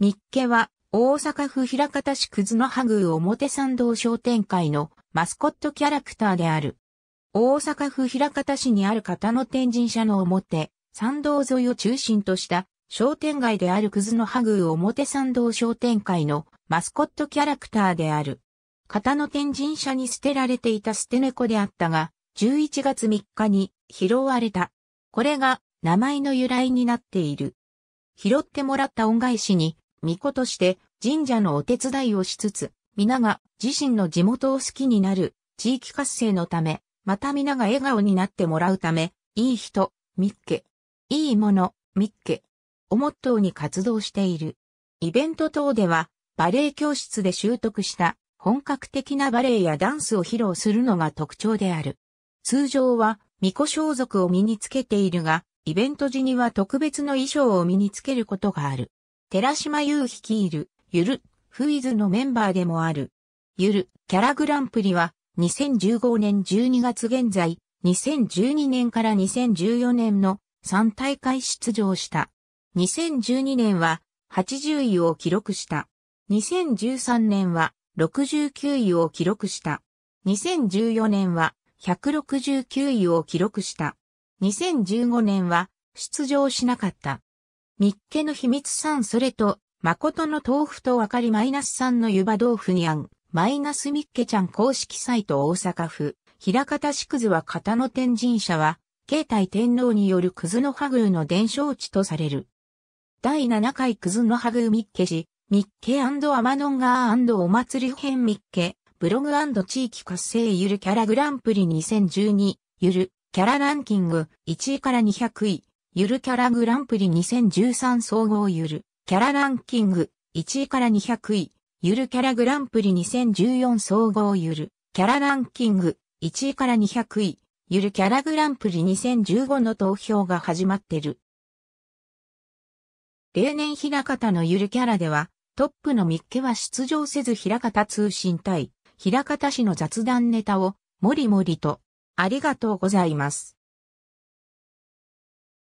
三家は大阪府平方市葛の羽宮表参道商店会のマスコットキャラクターである。大阪府平方市にある方の天神社の表、参道沿いを中心とした商店街である葛の羽宮表参道商店会のマスコットキャラクターである。方の天神社に捨てられていた捨て猫であったが、11月3日に拾われた。これが名前の由来になっている。拾ってもらった恩返しに巫女として神社のお手伝いをしつつ、皆が自身の地元を好きになる地域活性のため、また皆が笑顔になってもらうため、いい人、みっけ。いいもの、みっけ。をモットーに活動している。イベント等では、バレエ教室で習得した本格的なバレエやダンスを披露するのが特徴である。通常は、巫女装束を身につけているが、イベント時には特別の衣装を身につけることがある。寺島優率いる、ゆる、フイズのメンバーでもある。ゆる、キャラグランプリは、2015年12月現在、2012年から2014年の3大会出場した。2012年は80位を記録した。2013年は69位を記録した。2014年は169位を記録した。2015年は出場しなかった。三っけの秘密さんそれと、誠の豆腐とわかりマイナスさんの湯葉豆腐にゃん、マイナス三っけちゃん公式サイト大阪府、平方市くずは型の天神社は、慶太天皇によるくずの羽宮の伝承地とされる。第7回くずの羽宮三っけ市、三っけアマノンガーお祭り編三っけ、ブログ地域活性ゆるキャラグランプリ2012、ゆる、キャラランキング、1位から200位、ゆるキャラグランプリ2013総合ゆるキャラランキング1位から200位ゆるキャラグランプリ2014総合ゆるキャラランキング1位から200位ゆるキャラグランプリ2015の投票が始まってる。例年平方のゆるキャラではトップの三けは出場せず平方通信対平方氏の雑談ネタをもりもりとありがとうございます。